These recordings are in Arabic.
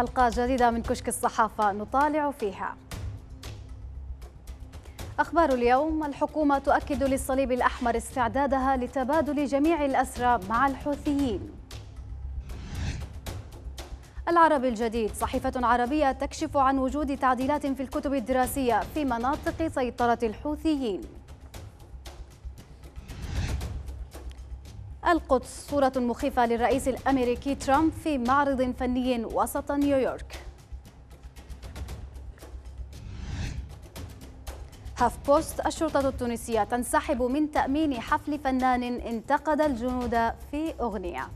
حلقة جديدة من كشك الصحافة نطالع فيها أخبار اليوم الحكومة تؤكد للصليب الأحمر استعدادها لتبادل جميع الأسرى مع الحوثيين العربي الجديد صحيفة عربية تكشف عن وجود تعديلات في الكتب الدراسية في مناطق سيطرة الحوثيين القدس صورة مخيفة للرئيس الأمريكي ترامب في معرض فني وسط نيويورك هاف بوست الشرطة التونسية تنسحب من تأمين حفل فنان انتقد الجنود في أغنية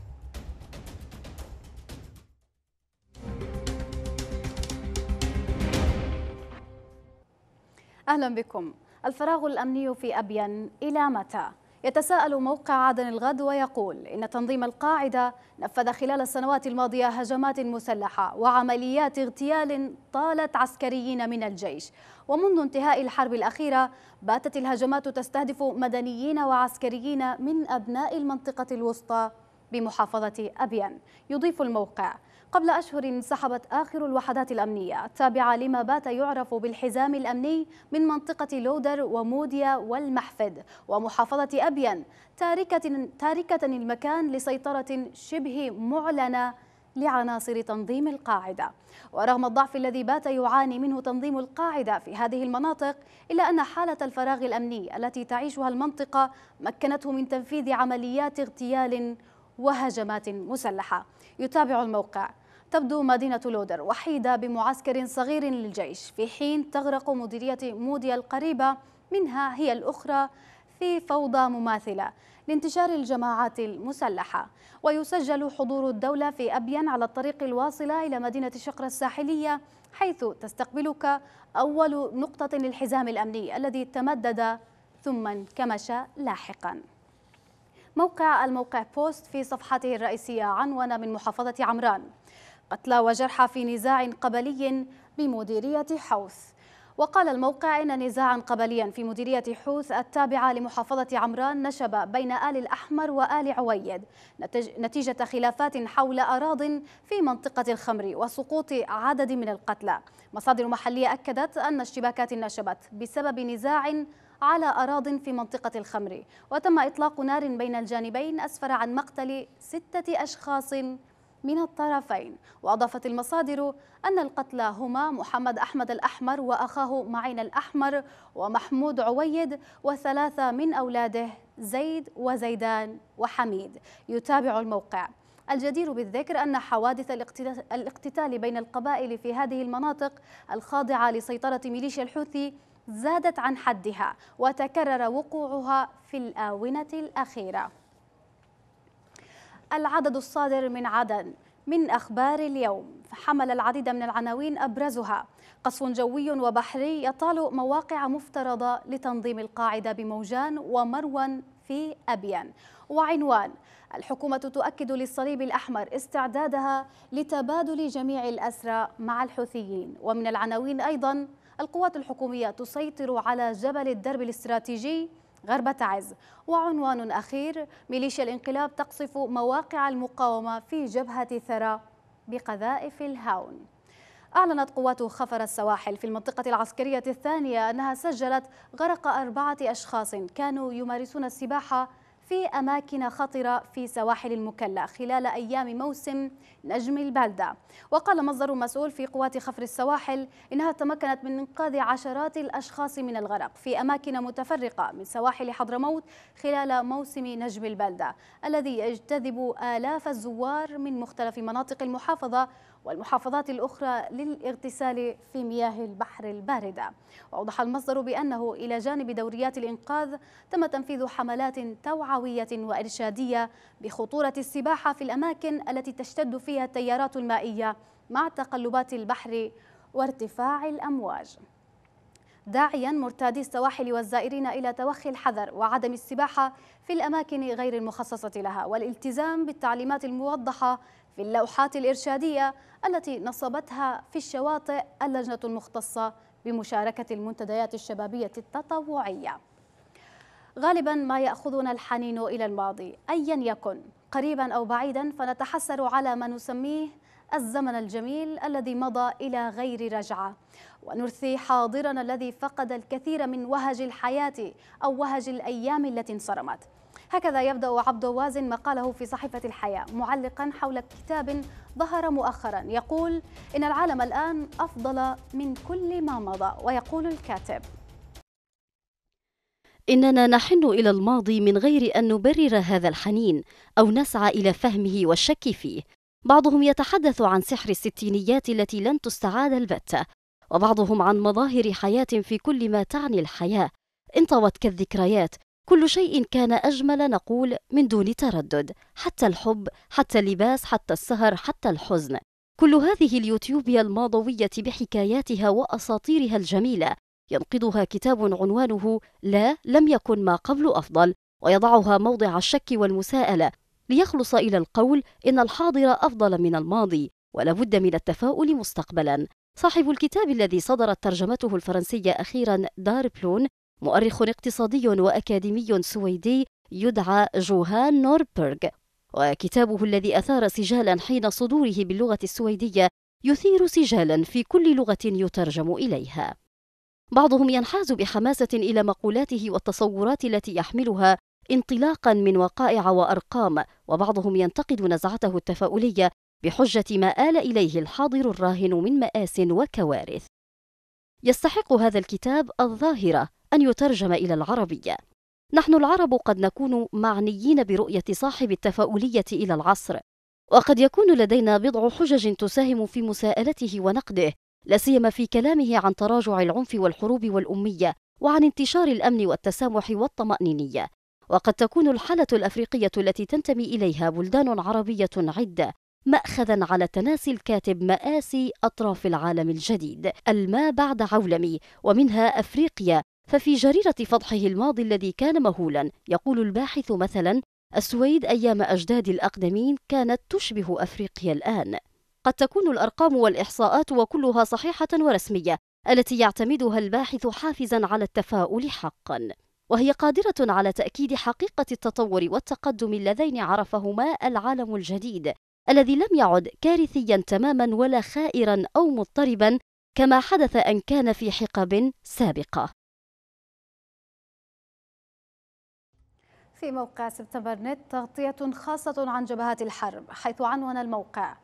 أهلا بكم الفراغ الأمني في أبين إلى متى؟ يتساءل موقع عدن الغد ويقول إن تنظيم القاعدة نفذ خلال السنوات الماضية هجمات مسلحة وعمليات اغتيال طالت عسكريين من الجيش ومنذ انتهاء الحرب الأخيرة باتت الهجمات تستهدف مدنيين وعسكريين من أبناء المنطقة الوسطى بمحافظة أبيان يضيف الموقع قبل أشهر انسحبت آخر الوحدات الأمنية التابعة لما بات يعرف بالحزام الأمني من منطقة لودر وموديا والمحفد ومحافظة أبين تاركة, تاركة المكان لسيطرة شبه معلنة لعناصر تنظيم القاعدة ورغم الضعف الذي بات يعاني منه تنظيم القاعدة في هذه المناطق إلا أن حالة الفراغ الأمني التي تعيشها المنطقة مكنته من تنفيذ عمليات اغتيال وهجمات مسلحة يتابع الموقع تبدو مدينة لودر وحيدة بمعسكر صغير للجيش في حين تغرق مديرية موديا القريبة منها هي الأخرى في فوضى مماثلة لانتشار الجماعات المسلحة ويسجل حضور الدولة في أبين على الطريق الواصلة إلى مدينة شقرة الساحلية حيث تستقبلك أول نقطة للحزام الأمني الذي تمدد ثم انكمش لاحقاً موقع الموقع بوست في صفحته الرئيسية عنوان من محافظة عمران قتلى وجرحى في نزاع قبلي بمديرية حوث وقال الموقع إن نزاعا قبليا في مديرية حوث التابعة لمحافظة عمران نشب بين آل الأحمر وآل عويد نتيجة خلافات حول أراض في منطقة الخمر وسقوط عدد من القتلى مصادر محلية أكدت أن اشتباكات نشبت بسبب نزاع على أراض في منطقة الخمر وتم إطلاق نار بين الجانبين أسفر عن مقتل ستة أشخاص من الطرفين وأضافت المصادر أن القتلى هما محمد أحمد الأحمر وأخاه معين الأحمر ومحمود عويد وثلاثة من أولاده زيد وزيدان وحميد يتابع الموقع الجدير بالذكر أن حوادث الاقتتال بين القبائل في هذه المناطق الخاضعة لسيطرة ميليشيا الحوثي زادت عن حدها وتكرر وقوعها في الآونة الأخيرة العدد الصادر من عدن من أخبار اليوم حمل العديد من العناوين أبرزها قصف جوي وبحري يطال مواقع مفترضة لتنظيم القاعدة بموجان ومروان في أبيان وعنوان الحكومة تؤكد للصليب الأحمر استعدادها لتبادل جميع الأسرى مع الحوثيين ومن العناوين أيضا القوات الحكومية تسيطر على جبل الدرب الاستراتيجي غرب تعز وعنوان أخير ميليشيا الانقلاب تقصف مواقع المقاومة في جبهة ثرى بقذائف الهاون أعلنت قوات خفر السواحل في المنطقة العسكرية الثانية أنها سجلت غرق أربعة أشخاص كانوا يمارسون السباحة في أماكن خطرة في سواحل المكلا خلال أيام موسم نجم البلدة وقال مصدر مسؤول في قوات خفر السواحل إنها تمكنت من إنقاذ عشرات الأشخاص من الغرق في أماكن متفرقة من سواحل حضرموت خلال موسم نجم البلدة الذي يجتذب آلاف الزوار من مختلف مناطق المحافظة والمحافظات الأخرى للاغتسال في مياه البحر الباردة وأوضح المصدر بأنه إلى جانب دوريات الإنقاذ تم تنفيذ حملات توعى توعوية وإرشادية بخطورة السباحة في الأماكن التي تشتد فيها التيارات المائية مع تقلبات البحر وارتفاع الأمواج داعيا مرتادي السواحل والزائرين إلى توخي الحذر وعدم السباحة في الأماكن غير المخصصة لها والالتزام بالتعليمات الموضحة في اللوحات الإرشادية التي نصبتها في الشواطئ اللجنة المختصة بمشاركة المنتديات الشبابية التطوعية غالبا ما ياخذنا الحنين الى الماضي ايا يكن قريبا او بعيدا فنتحسر على ما نسميه الزمن الجميل الذي مضى الى غير رجعه ونرثي حاضرنا الذي فقد الكثير من وهج الحياه او وهج الايام التي انصرمت هكذا يبدا عبد وازن مقاله في صحيفه الحياه معلقا حول كتاب ظهر مؤخرا يقول ان العالم الان افضل من كل ما مضى ويقول الكاتب إننا نحن إلى الماضي من غير أن نبرر هذا الحنين أو نسعى إلى فهمه والشك فيه. بعضهم يتحدث عن سحر الستينيات التي لن تستعاد البتة، وبعضهم عن مظاهر حياة في كل ما تعني الحياة. انطوت كالذكريات، كل شيء كان أجمل نقول من دون تردد، حتى الحب، حتى اللباس، حتى السهر، حتى الحزن. كل هذه اليوتيوبيا الماضوية بحكاياتها وأساطيرها الجميلة ينقضها كتاب عنوانه لا لم يكن ما قبل أفضل ويضعها موضع الشك والمساءلة ليخلص إلى القول إن الحاضر أفضل من الماضي ولابد من التفاؤل مستقبلا صاحب الكتاب الذي صدرت ترجمته الفرنسية أخيرا دار بلون مؤرخ اقتصادي وأكاديمي سويدي يدعى جوهان نوربرغ وكتابه الذي أثار سجالا حين صدوره باللغة السويدية يثير سجالا في كل لغة يترجم إليها بعضهم ينحاز بحماسة إلى مقولاته والتصورات التي يحملها انطلاقا من وقائع وأرقام وبعضهم ينتقد نزعته التفاؤلية بحجة ما آل إليه الحاضر الراهن من مآس وكوارث يستحق هذا الكتاب الظاهرة أن يترجم إلى العربية نحن العرب قد نكون معنيين برؤية صاحب التفاؤلية إلى العصر وقد يكون لدينا بضع حجج تساهم في مساءلته ونقده لا سيما في كلامه عن تراجع العنف والحروب والأمية وعن انتشار الأمن والتسامح والطمأنينية وقد تكون الحالة الأفريقية التي تنتمي إليها بلدان عربية عدة مأخذا على تناسي الكاتب مآسي أطراف العالم الجديد الما بعد عولمي ومنها أفريقيا ففي جريرة فضحه الماضي الذي كان مهولا يقول الباحث مثلا السويد أيام أجداد الأقدمين كانت تشبه أفريقيا الآن قد تكون الأرقام والإحصاءات وكلها صحيحة ورسمية التي يعتمدها الباحث حافزا على التفاؤل حقا وهي قادرة على تأكيد حقيقة التطور والتقدم اللذين عرفهما العالم الجديد الذي لم يعد كارثيا تماما ولا خائرا أو مضطربا كما حدث أن كان في حقب سابقة في موقع سبتمبر نت تغطية خاصة عن جبهات الحرب حيث عنون الموقع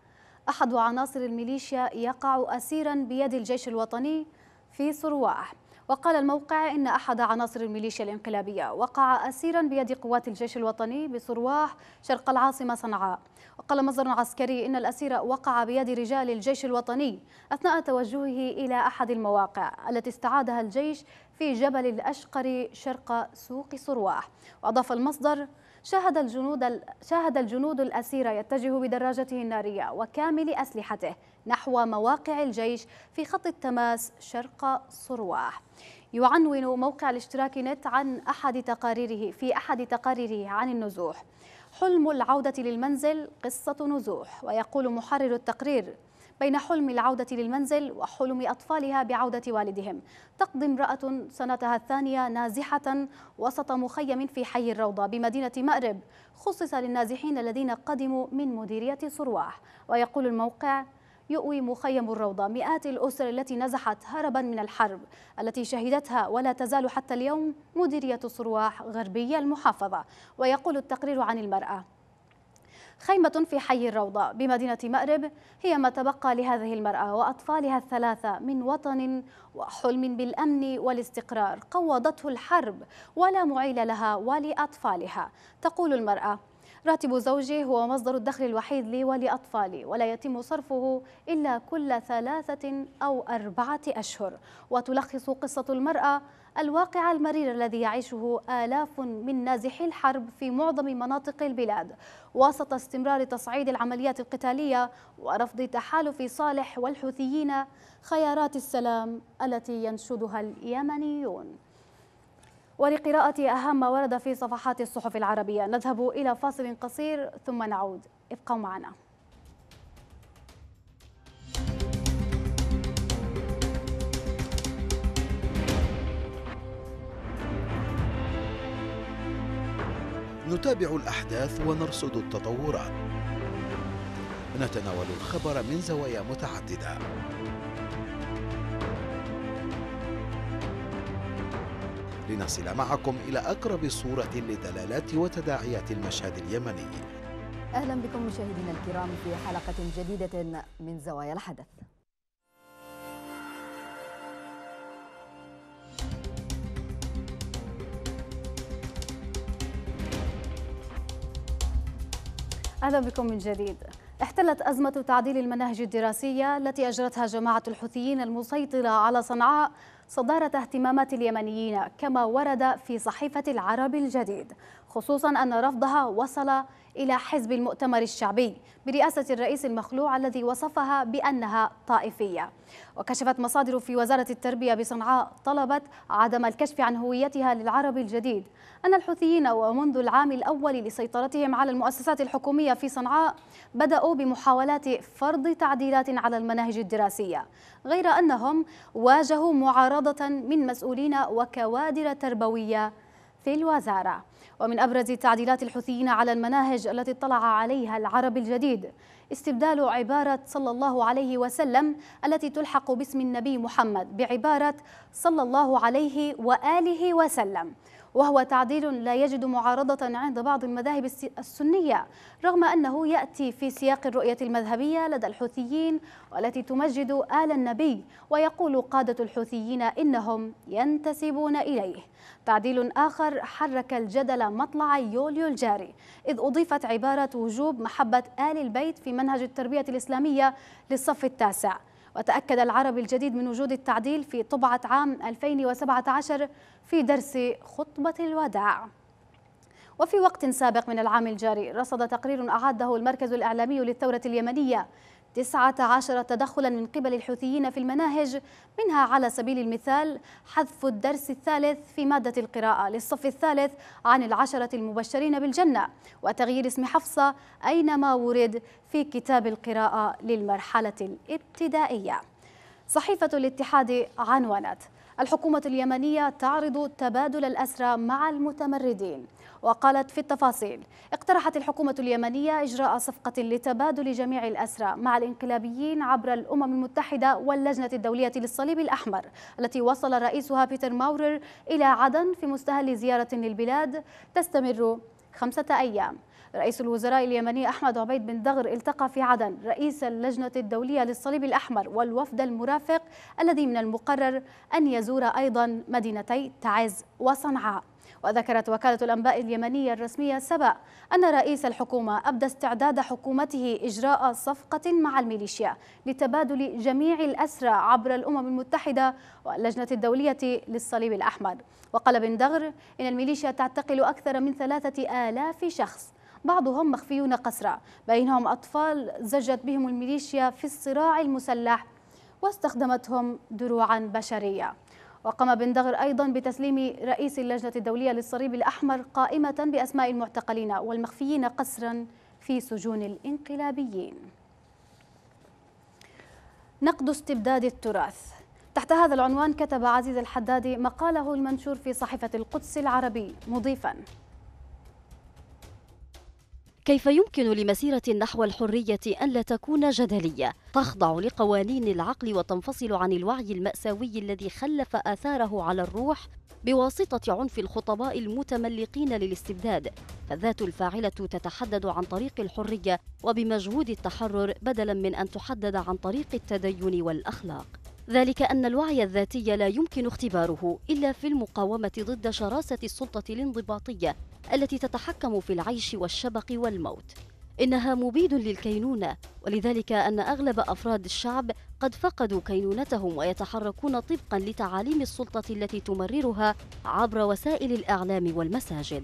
أحد عناصر الميليشيا يقع أسيرا بيد الجيش الوطني في سرواح وقال الموقع إن أحد عناصر الميليشيا الانقلابية وقع أسيرا بيد قوات الجيش الوطني بسرواح شرق العاصمة صنعاء قال مصدر عسكري إن الأسير وقع بيد رجال الجيش الوطني أثناء توجهه إلى أحد المواقع التي استعادها الجيش في جبل الأشقر شرق سوق صرواح وأضاف المصدر شاهد الجنود شاهد الجنود الأسير يتجه بدراجته النارية وكامل أسلحته نحو مواقع الجيش في خط التماس شرق صرواح يعنون موقع الاشتراك نت عن أحد تقاريره في أحد تقاريره عن النزوح حلم العودة للمنزل قصة نزوح ويقول محرر التقرير بين حلم العودة للمنزل وحلم أطفالها بعودة والدهم تقضي امرأة سنتها الثانية نازحة وسط مخيم في حي الروضة بمدينة مأرب خصص للنازحين الذين قدموا من مديرية صرواح ويقول الموقع يؤوي مخيم الروضة مئات الأسر التي نزحت هربا من الحرب التي شهدتها ولا تزال حتى اليوم مديرية صرواح غربية المحافظة ويقول التقرير عن المرأة خيمة في حي الروضة بمدينة مأرب هي ما تبقى لهذه المرأة وأطفالها الثلاثة من وطن وحلم بالأمن والاستقرار قوضته الحرب ولا معيل لها ولأطفالها تقول المرأة راتب زوجي هو مصدر الدخل الوحيد لي ولأطفالي ولا يتم صرفه إلا كل ثلاثة أو أربعة أشهر وتلخص قصة المرأة الواقع المرير الذي يعيشه آلاف من نازحي الحرب في معظم مناطق البلاد وسط استمرار تصعيد العمليات القتالية ورفض تحالف صالح والحوثيين خيارات السلام التي ينشدها اليمنيون ولقراءة أهم ما ورد في صفحات الصحف العربية نذهب إلى فاصل قصير ثم نعود ابقوا معنا نتابع الأحداث ونرصد التطورات نتناول الخبر من زوايا متعددة لنصل معكم إلى أقرب صورة لدلالات وتداعيات المشهد اليمني أهلا بكم مشاهدينا الكرام في حلقة جديدة من زوايا الحدث أهلا بكم من جديد احتلت أزمة تعديل المناهج الدراسية التي أجرتها جماعة الحوثيين المسيطرة على صنعاء صدارة اهتمامات اليمنيين كما ورد في صحيفة العرب الجديد خصوصا أن رفضها وصل إلى حزب المؤتمر الشعبي برئاسة الرئيس المخلوع الذي وصفها بأنها طائفية وكشفت مصادر في وزارة التربية بصنعاء طلبت عدم الكشف عن هويتها للعرب الجديد أن الحوثيين ومنذ العام الأول لسيطرتهم على المؤسسات الحكومية في صنعاء بدأوا بمحاولات فرض تعديلات على المناهج الدراسية غير أنهم واجهوا معارضة من مسؤولين وكوادر تربوية في الوزارة ومن أبرز تعديلات الحوثيين على المناهج التي اطلع عليها العرب الجديد استبدال عبارة صلى الله عليه وسلم التي تلحق باسم النبي محمد بعبارة صلى الله عليه وآله وسلم وهو تعديل لا يجد معارضة عند بعض المذاهب السنية رغم أنه يأتي في سياق الرؤية المذهبية لدى الحوثيين والتي تمجد آل النبي ويقول قادة الحوثيين إنهم ينتسبون إليه تعديل آخر حرك الجدل مطلع يوليو الجاري إذ أضيفت عبارة وجوب محبة آل البيت في منهج التربية الإسلامية للصف التاسع وتأكد العربي الجديد من وجود التعديل في طبعة عام 2017 في درس خطبة الوداع وفي وقت سابق من العام الجاري رصد تقرير أعده المركز الإعلامي للثورة اليمنية 19 تدخلا من قبل الحوثيين في المناهج منها على سبيل المثال حذف الدرس الثالث في مادة القراءة للصف الثالث عن العشرة المبشرين بالجنة وتغيير اسم حفصة أينما ورد في كتاب القراءة للمرحلة الابتدائية صحيفة الاتحاد عنونت الحكومة اليمنية تعرض تبادل الأسرى مع المتمردين وقالت في التفاصيل اقترحت الحكومة اليمنية إجراء صفقة لتبادل جميع الأسرى مع الانقلابيين عبر الأمم المتحدة واللجنة الدولية للصليب الأحمر التي وصل رئيسها بيتر ماورر إلى عدن في مستهل زيارة للبلاد تستمر خمسة أيام رئيس الوزراء اليمني أحمد عبيد بن دغر التقى في عدن رئيس اللجنة الدولية للصليب الأحمر والوفد المرافق الذي من المقرر أن يزور أيضا مدينتي تعز وصنعاء وذكرت وكالة الأنباء اليمنية الرسمية سبأ أن رئيس الحكومة أبدى استعداد حكومته إجراء صفقة مع الميليشيا لتبادل جميع الأسرى عبر الأمم المتحدة واللجنة الدولية للصليب الأحمر وقال بن دغر إن الميليشيا تعتقل أكثر من ثلاثة آلاف شخص بعضهم مخفيون قسرا بينهم أطفال زجت بهم الميليشيا في الصراع المسلح واستخدمتهم دروعا بشريه وقام بن دغر أيضا بتسليم رئيس اللجنة الدولية للصليب الأحمر قائمة بأسماء المعتقلين والمخفيين قسرا في سجون الانقلابيين نقد استبداد التراث تحت هذا العنوان كتب عزيز الحدادي مقاله المنشور في صحيفة القدس العربي مضيفا كيف يمكن لمسيرة نحو الحرية أن لا تكون جدلية تخضع لقوانين العقل وتنفصل عن الوعي المأساوي الذي خلف آثاره على الروح بواسطة عنف الخطباء المتملقين للاستبداد فالذات الفاعلة تتحدد عن طريق الحرية وبمجهود التحرر بدلا من أن تحدد عن طريق التدين والأخلاق ذلك أن الوعي الذاتي لا يمكن اختباره إلا في المقاومة ضد شراسة السلطة الانضباطية التي تتحكم في العيش والشبق والموت إنها مبيد للكينونة ولذلك أن أغلب أفراد الشعب قد فقدوا كينونتهم ويتحركون طبقا لتعاليم السلطة التي تمررها عبر وسائل الإعلام والمساجد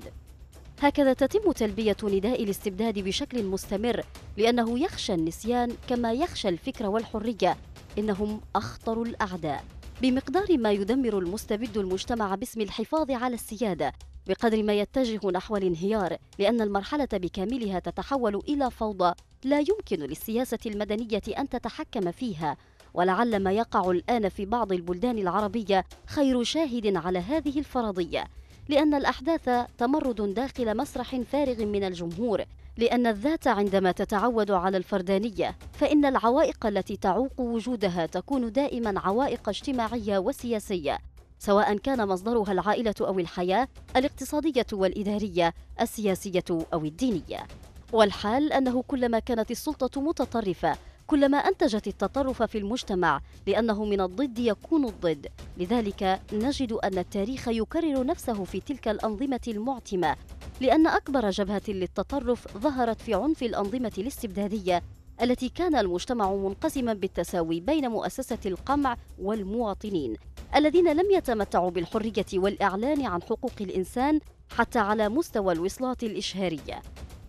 هكذا تتم تلبية نداء الاستبداد بشكل مستمر لأنه يخشى النسيان كما يخشى الفكر والحرية إنهم أخطر الأعداء بمقدار ما يدمر المستبد المجتمع باسم الحفاظ على السيادة بقدر ما يتجه نحو الانهيار لأن المرحلة بكاملها تتحول إلى فوضى لا يمكن للسياسة المدنية أن تتحكم فيها ولعل ما يقع الآن في بعض البلدان العربية خير شاهد على هذه الفرضية لأن الأحداث تمرد داخل مسرح فارغ من الجمهور لأن الذات عندما تتعود على الفردانية فإن العوائق التي تعوق وجودها تكون دائما عوائق اجتماعية وسياسية سواء كان مصدرها العائلة أو الحياة الاقتصادية والإدارية السياسية أو الدينية والحال أنه كلما كانت السلطة متطرفة كلما أنتجت التطرف في المجتمع لأنه من الضد يكون الضد لذلك نجد أن التاريخ يكرر نفسه في تلك الأنظمة المعتمة لأن أكبر جبهة للتطرف ظهرت في عنف الأنظمة الاستبدادية التي كان المجتمع منقسما بالتساوي بين مؤسسة القمع والمواطنين الذين لم يتمتعوا بالحرية والإعلان عن حقوق الإنسان حتى على مستوى الوصلات الإشهارية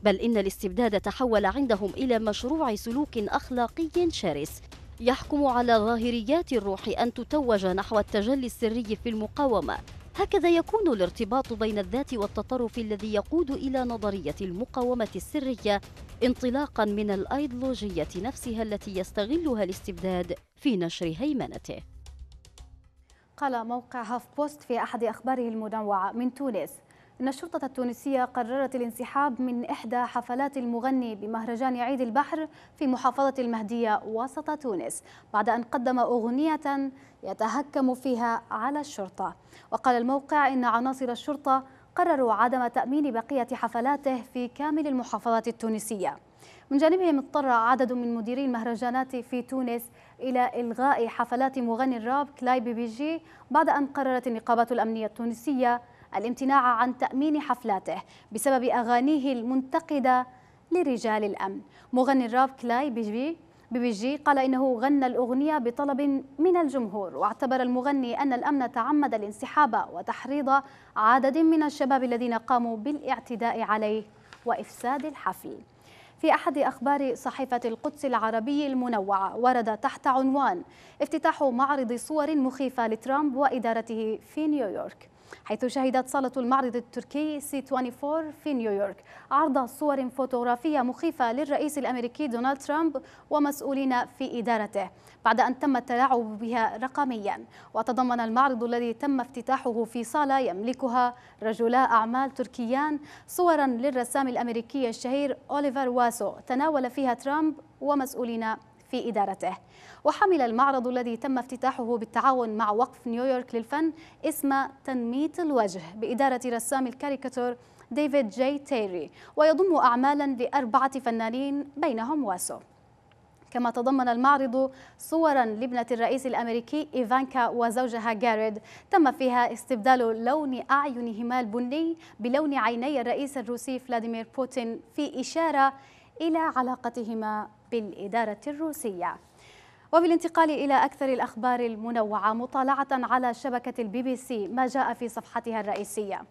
بل إن الاستبداد تحول عندهم إلى مشروع سلوك أخلاقي شرس يحكم على ظاهريات الروح أن تتوج نحو التجلي السري في المقاومة هكذا يكون الارتباط بين الذات والتطرف الذي يقود إلى نظرية المقاومة السرية انطلاقا من الأيديولوجية نفسها التي يستغلها الاستبداد في نشر هيمنته قال موقع هاف بوست في أحد أخباره المنوعة من تونس أن الشرطة التونسية قررت الانسحاب من إحدى حفلات المغني بمهرجان عيد البحر في محافظة المهدية وسط تونس بعد أن قدم أغنية يتهكم فيها على الشرطة وقال الموقع إن عناصر الشرطة قرروا عدم تأمين بقية حفلاته في كامل المحافظات التونسية من جانبهم اضطر عدد من مديري المهرجانات في تونس إلى إلغاء حفلات مغني الراب كلاي بي بي جي بعد أن قررت النقابات الأمنية التونسية الامتناع عن تأمين حفلاته بسبب أغانيه المنتقدة لرجال الأمن مغني الراب كلاي بيجي بيجي قال إنه غنى الأغنية بطلب من الجمهور واعتبر المغني أن الأمن تعمد الانسحاب وتحريض عدد من الشباب الذين قاموا بالاعتداء عليه وإفساد الحفل في أحد أخبار صحيفة القدس العربي المنوعة ورد تحت عنوان افتتاح معرض صور مخيفة لترامب وإدارته في نيويورك حيث شهدت صالة المعرض التركي سي 24 في نيويورك عرض صور فوتوغرافية مخيفة للرئيس الأمريكي دونالد ترامب ومسؤولين في إدارته بعد أن تم التلاعب بها رقميا وتضمن المعرض الذي تم افتتاحه في صالة يملكها رجلا أعمال تركيان صورا للرسام الأمريكي الشهير أوليفر واسو تناول فيها ترامب ومسؤولين في إدارته وحمل المعرض الذي تم افتتاحه بالتعاون مع وقف نيويورك للفن اسم تنميط الوجه بإدارة رسام الكاريكاتور ديفيد جي تيري ويضم أعمالا لأربعة فنانين بينهم واسو كما تضمن المعرض صورا لابنة الرئيس الأمريكي إيفانكا وزوجها جاريد تم فيها استبدال لون أعينهما البني بلون عيني الرئيس الروسي فلاديمير بوتين في إشارة إلى علاقتهما بالإدارة الروسية وبالانتقال إلى أكثر الأخبار المنوعة مطالعة على شبكة البي بي سي ما جاء في صفحتها الرئيسية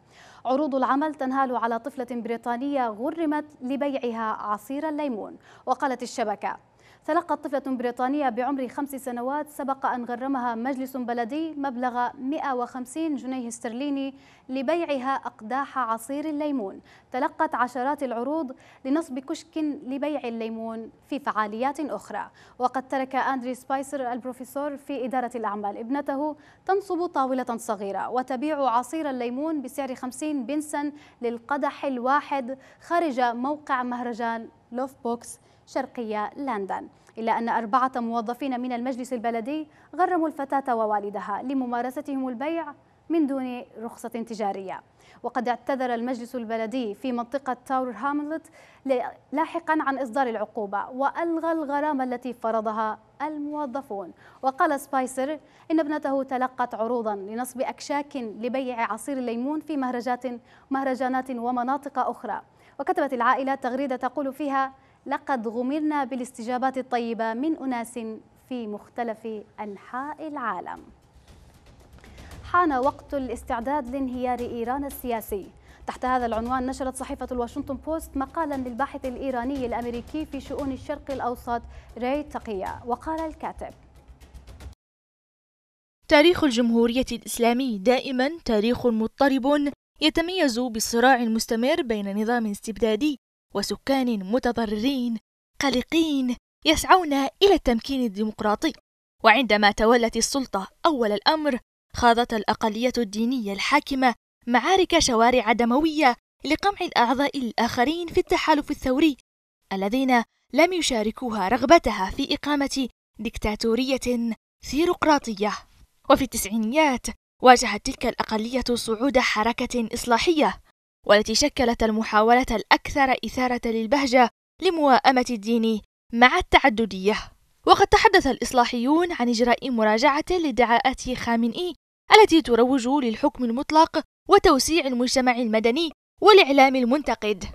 عروض العمل تنهال على طفلة بريطانية غرمت لبيعها عصير الليمون وقالت الشبكة تلقت طفلة بريطانية بعمر خمس سنوات سبق أن غرمها مجلس بلدي مبلغ 150 جنيه استرليني لبيعها أقداح عصير الليمون تلقت عشرات العروض لنصب كشك لبيع الليمون في فعاليات أخرى وقد ترك أندري سبايسر البروفيسور في إدارة الأعمال ابنته تنصب طاولة صغيرة وتبيع عصير الليمون بسعر 50 بنسا للقدح الواحد خارج موقع مهرجان لوف بوكس شرقية لندن إلا أن أربعة موظفين من المجلس البلدي غرموا الفتاة ووالدها لممارستهم البيع من دون رخصة تجارية وقد اعتذر المجلس البلدي في منطقة تاور هاملت لاحقا عن إصدار العقوبة وألغى الغرامة التي فرضها الموظفون وقال سبايسر إن ابنته تلقت عروضا لنصب أكشاك لبيع عصير الليمون في مهرجات مهرجانات ومناطق أخرى وكتبت العائلة تغريدة تقول فيها لقد غمرنا بالاستجابات الطيبة من أناس في مختلف أنحاء العالم حان وقت الاستعداد لانهيار إيران السياسي تحت هذا العنوان نشرت صحيفة الواشنطن بوست مقالا للباحث الإيراني الأمريكي في شؤون الشرق الأوسط ري تقية وقال الكاتب تاريخ الجمهورية الإسلامي دائما تاريخ مضطرب يتميز بصراع مستمر بين نظام استبدادي وسكان متضررين قلقين يسعون إلى التمكين الديمقراطي وعندما تولت السلطة أول الأمر خاضت الأقلية الدينية الحاكمة معارك شوارع دموية لقمع الأعضاء الآخرين في التحالف الثوري الذين لم يشاركوها رغبتها في إقامة ديكتاتورية ثيروقراطية وفي التسعينيات واجهت تلك الأقلية صعود حركة إصلاحية والتي شكلت المحاولة الأكثر إثارة للبهجة لموائمة الدين مع التعددية وقد تحدث الإصلاحيون عن إجراء مراجعة لادعاءات خامنئي التي تروج للحكم المطلق وتوسيع المجتمع المدني والإعلام المنتقد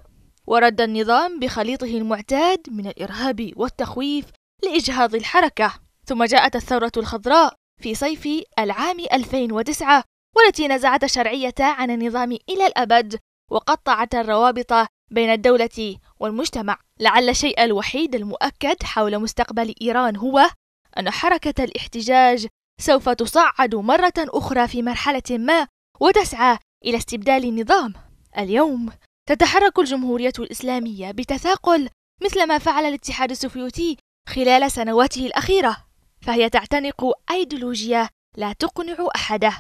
ورد النظام بخليطه المعتاد من الإرهاب والتخويف لإجهاض الحركة ثم جاءت الثورة الخضراء في صيف العام 2009 والتي نزعت الشرعية عن النظام إلى الأبد وقطعت الروابط بين الدولة والمجتمع لعل الشيء الوحيد المؤكد حول مستقبل إيران هو أن حركة الاحتجاج سوف تصعد مرة أخرى في مرحلة ما وتسعى إلى استبدال النظام اليوم تتحرك الجمهورية الإسلامية بتثاقل مثلما فعل الاتحاد السوفيتي خلال سنواته الأخيرة فهي تعتنق أيديولوجيا لا تقنع أحده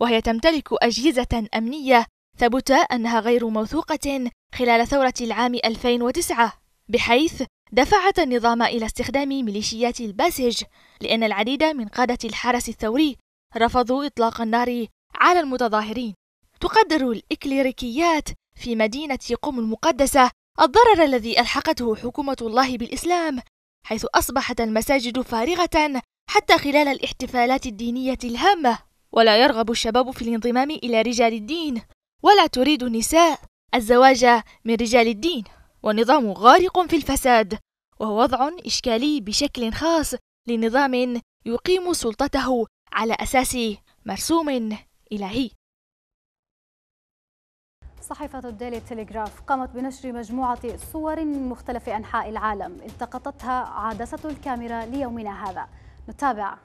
وهي تمتلك أجهزة أمنية ثبت أنها غير موثوقة خلال ثورة العام 2009 بحيث دفعت النظام إلى استخدام ميليشيات الباسج لأن العديد من قادة الحرس الثوري رفضوا إطلاق النار على المتظاهرين تقدر الإكليريكيات في مدينة قم المقدسة الضرر الذي ألحقته حكومة الله بالإسلام حيث أصبحت المساجد فارغة حتى خلال الاحتفالات الدينية الهامة ولا يرغب الشباب في الانضمام إلى رجال الدين ولا تريد النساء الزواج من رجال الدين والنظام غارق في الفساد وهو وضع إشكالي بشكل خاص لنظام يقيم سلطته على أساس مرسوم إلهي صحيفة الديلي تيليغراف قامت بنشر مجموعة صور من مختلف أنحاء العالم التقطتها عدسة الكاميرا ليومنا هذا نتابع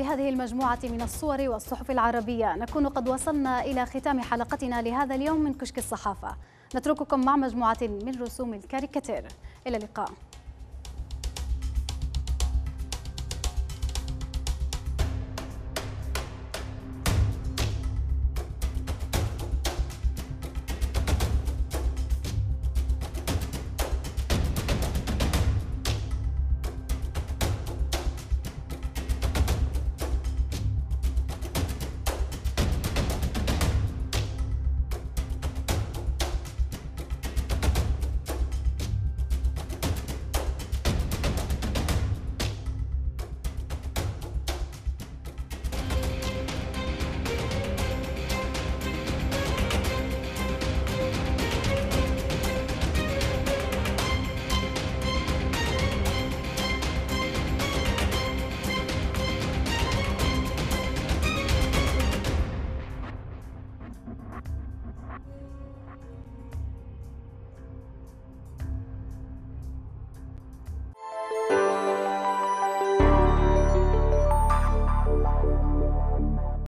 بهذه المجموعة من الصور والصحف العربية نكون قد وصلنا إلى ختام حلقتنا لهذا اليوم من كشك الصحافة نترككم مع مجموعة من رسوم الكاريكاتير إلى اللقاء